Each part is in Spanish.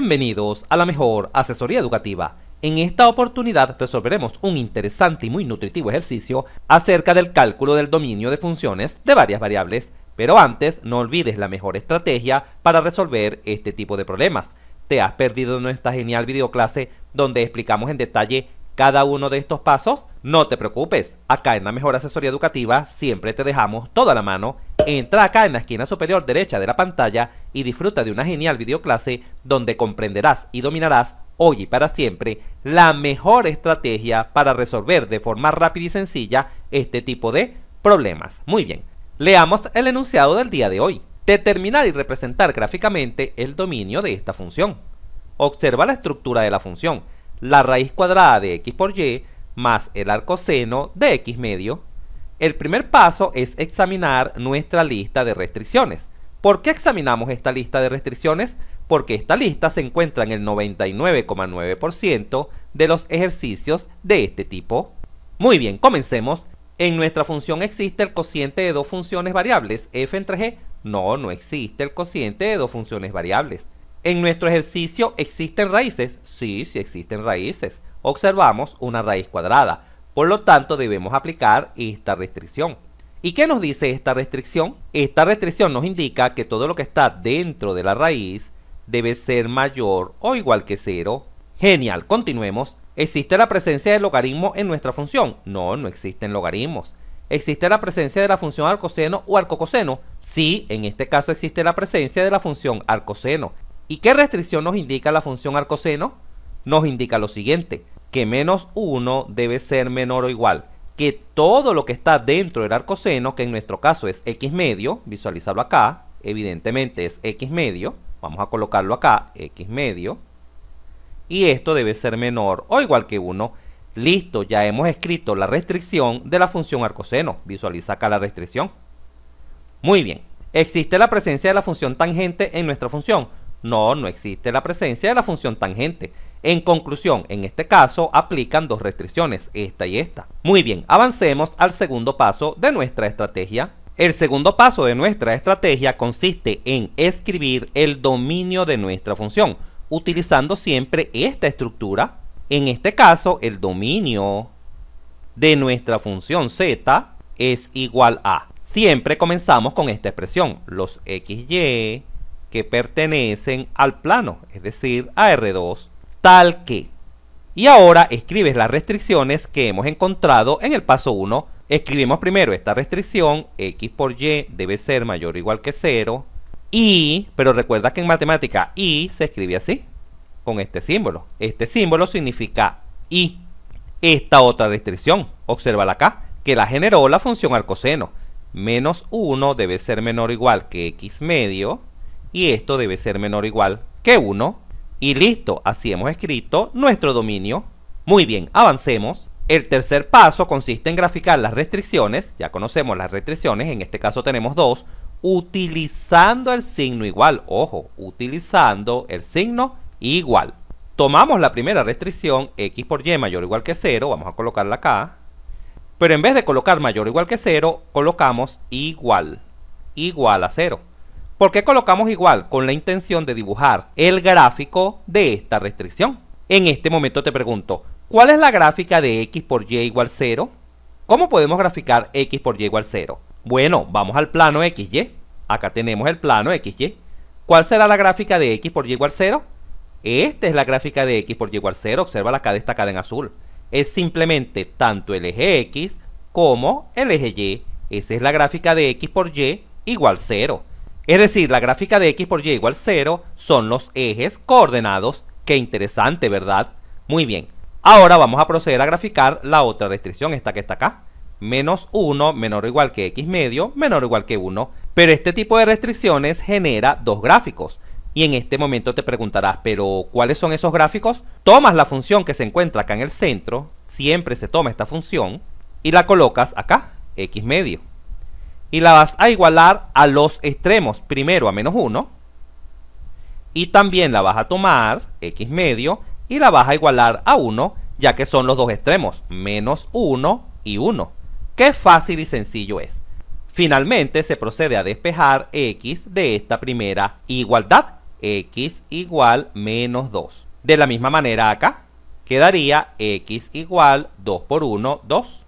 Bienvenidos a la mejor asesoría educativa. En esta oportunidad resolveremos un interesante y muy nutritivo ejercicio acerca del cálculo del dominio de funciones de varias variables. Pero antes, no olvides la mejor estrategia para resolver este tipo de problemas. ¿Te has perdido nuestra genial videoclase donde explicamos en detalle cada uno de estos pasos? No te preocupes, acá en la mejor asesoría educativa siempre te dejamos toda la mano Entra acá en la esquina superior derecha de la pantalla y disfruta de una genial videoclase donde comprenderás y dominarás hoy y para siempre la mejor estrategia para resolver de forma rápida y sencilla este tipo de problemas. Muy bien, leamos el enunciado del día de hoy. Determinar y representar gráficamente el dominio de esta función. Observa la estructura de la función. La raíz cuadrada de x por y más el arcoseno de x medio el primer paso es examinar nuestra lista de restricciones. ¿Por qué examinamos esta lista de restricciones? Porque esta lista se encuentra en el 99,9% de los ejercicios de este tipo. Muy bien, comencemos. En nuestra función existe el cociente de dos funciones variables, f entre g. No, no existe el cociente de dos funciones variables. En nuestro ejercicio existen raíces. Sí, sí existen raíces. Observamos una raíz cuadrada. Por lo tanto, debemos aplicar esta restricción. ¿Y qué nos dice esta restricción? Esta restricción nos indica que todo lo que está dentro de la raíz debe ser mayor o igual que cero. Genial, continuemos. ¿Existe la presencia de logaritmo en nuestra función? No, no existen logaritmos. ¿Existe la presencia de la función arcoseno o arcocoseno? Sí, en este caso existe la presencia de la función arcoseno. ¿Y qué restricción nos indica la función arcoseno? Nos indica lo siguiente que menos 1 debe ser menor o igual que todo lo que está dentro del arco seno, que en nuestro caso es x medio, visualizarlo acá, evidentemente es x medio, vamos a colocarlo acá, x medio, y esto debe ser menor o igual que 1. Listo, ya hemos escrito la restricción de la función arcoseno. Visualiza acá la restricción. Muy bien. ¿Existe la presencia de la función tangente en nuestra función? No, no existe la presencia de la función tangente. En conclusión, en este caso aplican dos restricciones, esta y esta. Muy bien, avancemos al segundo paso de nuestra estrategia. El segundo paso de nuestra estrategia consiste en escribir el dominio de nuestra función, utilizando siempre esta estructura. En este caso, el dominio de nuestra función z es igual a. Siempre comenzamos con esta expresión, los xy que pertenecen al plano, es decir, a R2 tal que. Y ahora escribes las restricciones que hemos encontrado en el paso 1. Escribimos primero esta restricción, x por y debe ser mayor o igual que 0. Y, pero recuerda que en matemática y se escribe así, con este símbolo. Este símbolo significa y. Esta otra restricción, la acá, que la generó la función al Menos 1 debe ser menor o igual que x medio, y esto debe ser menor o igual que 1. Y listo, así hemos escrito nuestro dominio. Muy bien, avancemos. El tercer paso consiste en graficar las restricciones, ya conocemos las restricciones, en este caso tenemos dos, utilizando el signo igual, ojo, utilizando el signo igual. Tomamos la primera restricción, x por y mayor o igual que 0, vamos a colocarla acá, pero en vez de colocar mayor o igual que 0, colocamos igual, igual a 0. ¿Por qué colocamos igual? Con la intención de dibujar el gráfico de esta restricción. En este momento te pregunto, ¿cuál es la gráfica de x por y igual 0? ¿Cómo podemos graficar x por y igual 0? Bueno, vamos al plano xy. Acá tenemos el plano xy. ¿Cuál será la gráfica de x por y igual 0? Esta es la gráfica de x por y igual 0, observa la acá destacada en azul. Es simplemente tanto el eje x como el eje y. Esa es la gráfica de x por y igual 0. Es decir, la gráfica de x por y igual 0 son los ejes coordenados. Qué interesante, ¿verdad? Muy bien. Ahora vamos a proceder a graficar la otra restricción, esta que está acá. Menos 1 menor o igual que x medio menor o igual que 1. Pero este tipo de restricciones genera dos gráficos. Y en este momento te preguntarás, pero ¿cuáles son esos gráficos? Tomas la función que se encuentra acá en el centro, siempre se toma esta función, y la colocas acá, x medio y la vas a igualar a los extremos, primero a menos 1 y también la vas a tomar x medio y la vas a igualar a 1 ya que son los dos extremos, menos 1 y 1. ¡Qué fácil y sencillo es! Finalmente se procede a despejar x de esta primera igualdad, x igual menos 2. De la misma manera acá, quedaría x igual 2 por 1, 2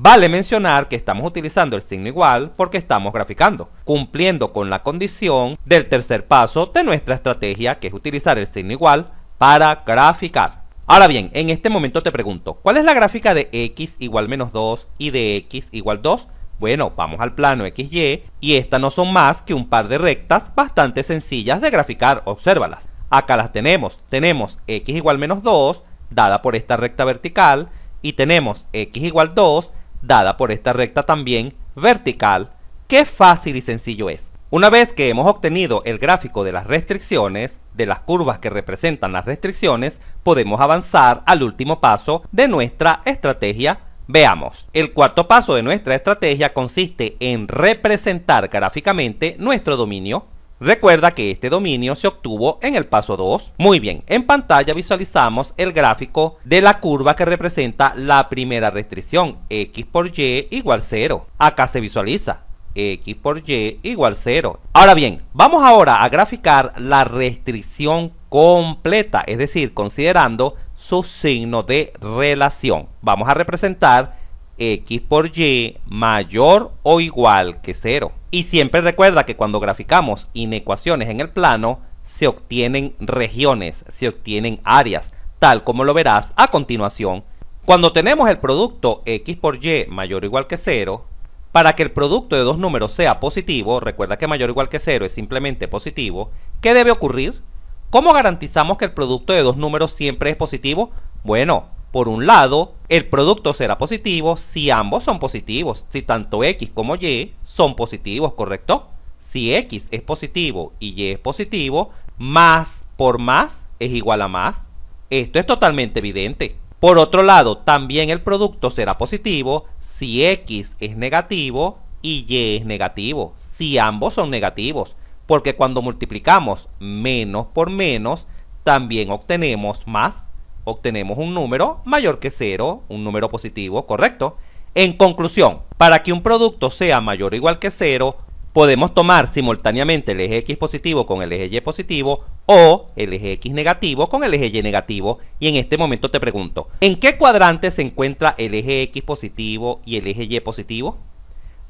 Vale mencionar que estamos utilizando el signo igual porque estamos graficando, cumpliendo con la condición del tercer paso de nuestra estrategia que es utilizar el signo igual para graficar. Ahora bien, en este momento te pregunto, ¿cuál es la gráfica de x igual menos 2 y de x igual 2? Bueno, vamos al plano XY y estas no son más que un par de rectas bastante sencillas de graficar, obsérvalas. Acá las tenemos, tenemos x igual menos 2 dada por esta recta vertical y tenemos x igual 2 dada por esta recta también vertical, qué fácil y sencillo es. Una vez que hemos obtenido el gráfico de las restricciones, de las curvas que representan las restricciones, podemos avanzar al último paso de nuestra estrategia. Veamos, el cuarto paso de nuestra estrategia consiste en representar gráficamente nuestro dominio Recuerda que este dominio se obtuvo en el paso 2. Muy bien, en pantalla visualizamos el gráfico de la curva que representa la primera restricción, x por y igual 0. Acá se visualiza, x por y igual 0. Ahora bien, vamos ahora a graficar la restricción completa, es decir, considerando su signo de relación. Vamos a representar x por y mayor o igual que 0. Y siempre recuerda que cuando graficamos inecuaciones en el plano, se obtienen regiones, se obtienen áreas, tal como lo verás a continuación. Cuando tenemos el producto x por y mayor o igual que 0, para que el producto de dos números sea positivo, recuerda que mayor o igual que 0 es simplemente positivo, ¿qué debe ocurrir? ¿Cómo garantizamos que el producto de dos números siempre es positivo? Bueno, por un lado, el producto será positivo si ambos son positivos, si tanto X como Y son positivos, ¿correcto? Si X es positivo y Y es positivo, más por más es igual a más. Esto es totalmente evidente. Por otro lado, también el producto será positivo si X es negativo y Y es negativo, si ambos son negativos, porque cuando multiplicamos menos por menos, también obtenemos más obtenemos un número mayor que cero, un número positivo, ¿correcto? En conclusión, para que un producto sea mayor o igual que cero, podemos tomar simultáneamente el eje X positivo con el eje Y positivo o el eje X negativo con el eje Y negativo. Y en este momento te pregunto, ¿en qué cuadrante se encuentra el eje X positivo y el eje Y positivo?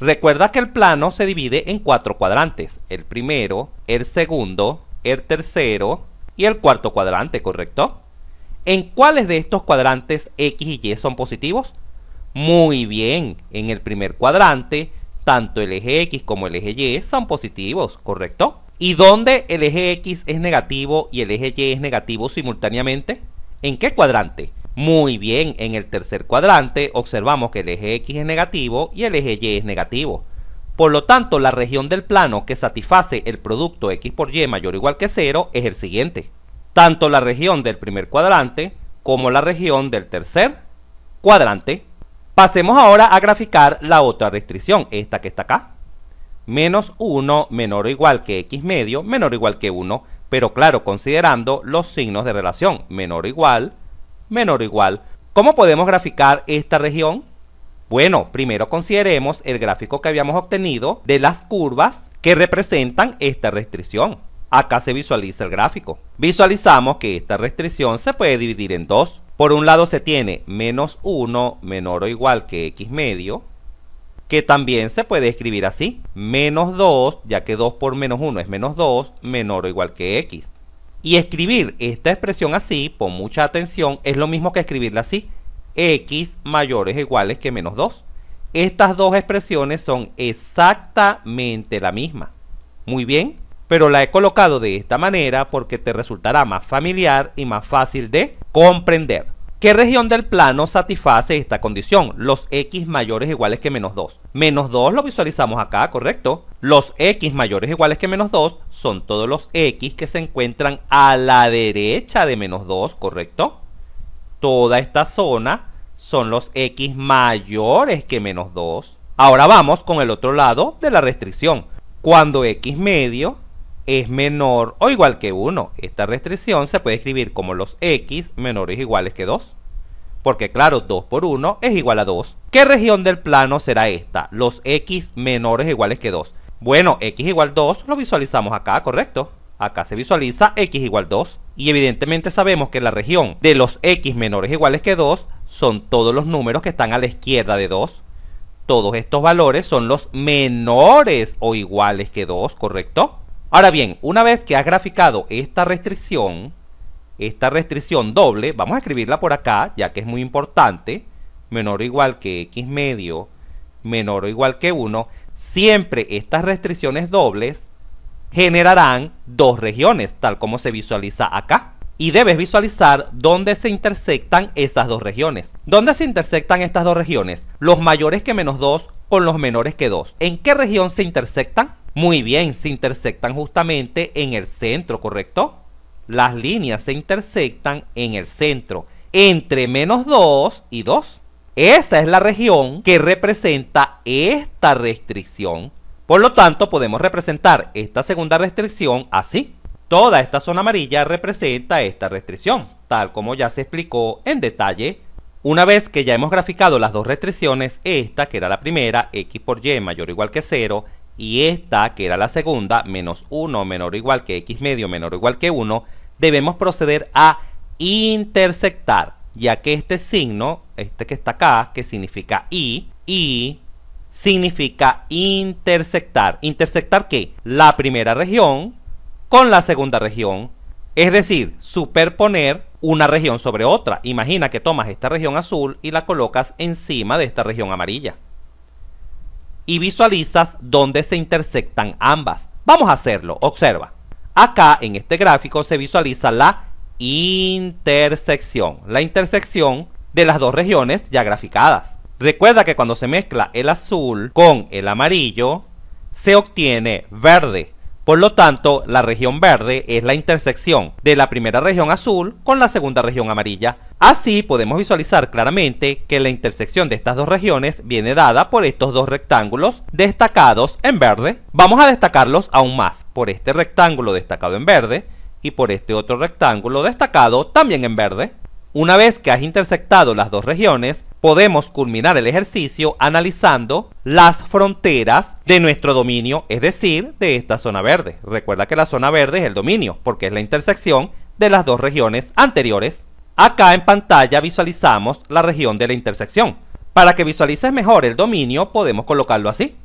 Recuerda que el plano se divide en cuatro cuadrantes, el primero, el segundo, el tercero y el cuarto cuadrante, ¿correcto? ¿En cuáles de estos cuadrantes X y Y son positivos? Muy bien, en el primer cuadrante, tanto el eje X como el eje Y son positivos, ¿correcto? ¿Y dónde el eje X es negativo y el eje Y es negativo simultáneamente? ¿En qué cuadrante? Muy bien, en el tercer cuadrante observamos que el eje X es negativo y el eje Y es negativo. Por lo tanto, la región del plano que satisface el producto X por Y mayor o igual que 0 es el siguiente tanto la región del primer cuadrante como la región del tercer cuadrante. Pasemos ahora a graficar la otra restricción, esta que está acá. Menos 1 menor o igual que x medio menor o igual que 1, pero claro, considerando los signos de relación menor o igual, menor o igual. ¿Cómo podemos graficar esta región? Bueno, primero consideremos el gráfico que habíamos obtenido de las curvas que representan esta restricción. Acá se visualiza el gráfico. Visualizamos que esta restricción se puede dividir en dos. Por un lado se tiene menos 1 menor o igual que x medio, que también se puede escribir así, menos 2, ya que 2 por menos 1 es menos 2, menor o igual que x. Y escribir esta expresión así, con mucha atención, es lo mismo que escribirla así, x mayores o iguales que menos 2. Estas dos expresiones son exactamente la misma. Muy bien, pero la he colocado de esta manera porque te resultará más familiar y más fácil de comprender. ¿Qué región del plano satisface esta condición? Los x mayores iguales que menos 2. Menos 2 lo visualizamos acá, ¿correcto? Los x mayores iguales que menos 2 son todos los x que se encuentran a la derecha de menos 2, ¿correcto? Toda esta zona son los x mayores que menos 2. Ahora vamos con el otro lado de la restricción. Cuando x medio es menor o igual que 1. Esta restricción se puede escribir como los x menores o iguales que 2. Porque claro, 2 por 1 es igual a 2. ¿Qué región del plano será esta? Los x menores o iguales que 2. Bueno, x igual 2 lo visualizamos acá, ¿correcto? Acá se visualiza x igual 2. Y evidentemente sabemos que la región de los x menores o iguales que 2 son todos los números que están a la izquierda de 2. Todos estos valores son los menores o iguales que 2, ¿correcto? Ahora bien, una vez que has graficado esta restricción, esta restricción doble, vamos a escribirla por acá, ya que es muy importante, menor o igual que x medio, menor o igual que 1, siempre estas restricciones dobles generarán dos regiones, tal como se visualiza acá. Y debes visualizar dónde se intersectan esas dos regiones. ¿Dónde se intersectan estas dos regiones? Los mayores que menos 2 con los menores que 2. ¿En qué región se intersectan? Muy bien, se intersectan justamente en el centro, ¿correcto? Las líneas se intersectan en el centro, entre menos 2 y 2. Esa es la región que representa esta restricción. Por lo tanto, podemos representar esta segunda restricción así. Toda esta zona amarilla representa esta restricción, tal como ya se explicó en detalle. Una vez que ya hemos graficado las dos restricciones, esta que era la primera, x por y mayor o igual que 0, y esta, que era la segunda, menos 1 menor o igual que x medio menor o igual que 1, debemos proceder a intersectar, ya que este signo, este que está acá, que significa y, y significa intersectar. ¿Intersectar qué? La primera región con la segunda región, es decir, superponer una región sobre otra. Imagina que tomas esta región azul y la colocas encima de esta región amarilla y visualizas dónde se intersectan ambas. Vamos a hacerlo, observa. Acá en este gráfico se visualiza la intersección, la intersección de las dos regiones ya graficadas. Recuerda que cuando se mezcla el azul con el amarillo, se obtiene verde. Por lo tanto, la región verde es la intersección de la primera región azul con la segunda región amarilla. Así podemos visualizar claramente que la intersección de estas dos regiones viene dada por estos dos rectángulos destacados en verde. Vamos a destacarlos aún más por este rectángulo destacado en verde y por este otro rectángulo destacado también en verde. Una vez que has intersectado las dos regiones, podemos culminar el ejercicio analizando las fronteras de nuestro dominio, es decir, de esta zona verde. Recuerda que la zona verde es el dominio, porque es la intersección de las dos regiones anteriores. Acá en pantalla visualizamos la región de la intersección. Para que visualices mejor el dominio, podemos colocarlo así.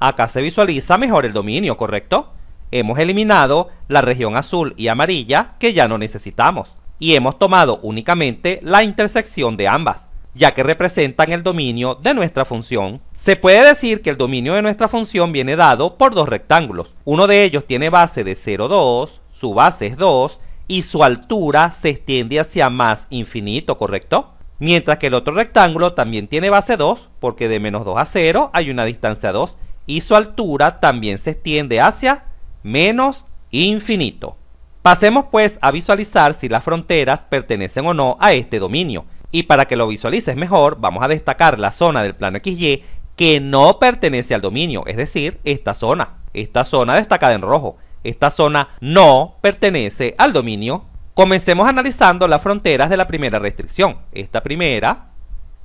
Acá se visualiza mejor el dominio, ¿correcto? Hemos eliminado la región azul y amarilla que ya no necesitamos y hemos tomado únicamente la intersección de ambas ya que representan el dominio de nuestra función. Se puede decir que el dominio de nuestra función viene dado por dos rectángulos. Uno de ellos tiene base de 0, 2, su base es 2 y su altura se extiende hacia más infinito, ¿correcto? Mientras que el otro rectángulo también tiene base 2, porque de menos 2 a 0 hay una distancia 2, y su altura también se extiende hacia menos infinito. Pasemos pues a visualizar si las fronteras pertenecen o no a este dominio. Y para que lo visualices mejor, vamos a destacar la zona del plano XY que no pertenece al dominio, es decir, esta zona, esta zona destacada en rojo. Esta zona no pertenece al dominio. Comencemos analizando las fronteras de la primera restricción. Esta primera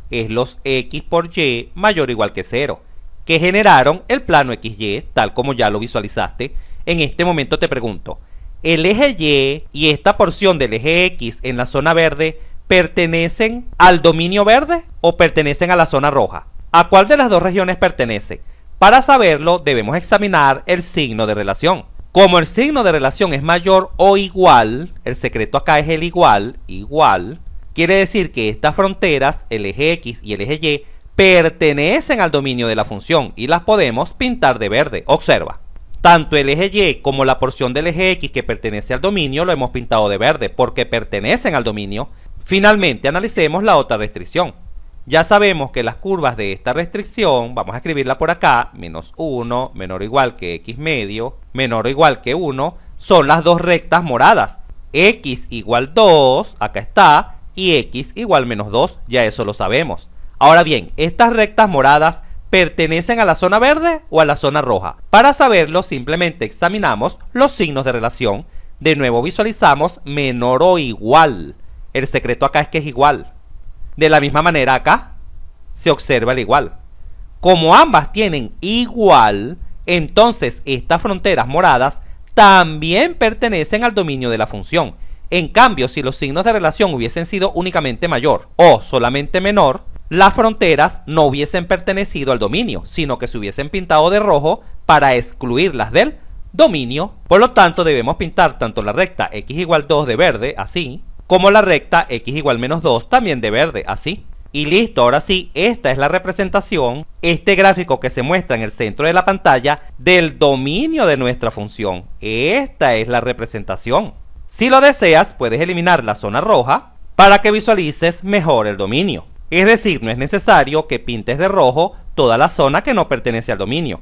es los x por y mayor o igual que 0, que generaron el plano XY, tal como ya lo visualizaste. En este momento te pregunto, ¿el eje Y y esta porción del eje X en la zona verde pertenecen al dominio verde o pertenecen a la zona roja. ¿A cuál de las dos regiones pertenece? Para saberlo debemos examinar el signo de relación. Como el signo de relación es mayor o igual, el secreto acá es el igual, igual, quiere decir que estas fronteras, el eje X y el eje Y, pertenecen al dominio de la función y las podemos pintar de verde. Observa. Tanto el eje Y como la porción del eje X que pertenece al dominio lo hemos pintado de verde porque pertenecen al dominio Finalmente, analicemos la otra restricción. Ya sabemos que las curvas de esta restricción, vamos a escribirla por acá, menos 1, menor o igual que x medio, menor o igual que 1, son las dos rectas moradas. x igual 2, acá está, y x igual menos 2, ya eso lo sabemos. Ahora bien, estas rectas moradas pertenecen a la zona verde o a la zona roja. Para saberlo, simplemente examinamos los signos de relación. De nuevo visualizamos menor o igual. El secreto acá es que es igual. De la misma manera acá se observa el igual. Como ambas tienen igual, entonces estas fronteras moradas también pertenecen al dominio de la función. En cambio, si los signos de relación hubiesen sido únicamente mayor o solamente menor, las fronteras no hubiesen pertenecido al dominio, sino que se hubiesen pintado de rojo para excluirlas del dominio. Por lo tanto, debemos pintar tanto la recta x igual 2 de verde, así, como la recta x igual menos 2 también de verde, así. Y listo, ahora sí, esta es la representación, este gráfico que se muestra en el centro de la pantalla, del dominio de nuestra función. Esta es la representación. Si lo deseas, puedes eliminar la zona roja para que visualices mejor el dominio. Es decir, no es necesario que pintes de rojo toda la zona que no pertenece al dominio,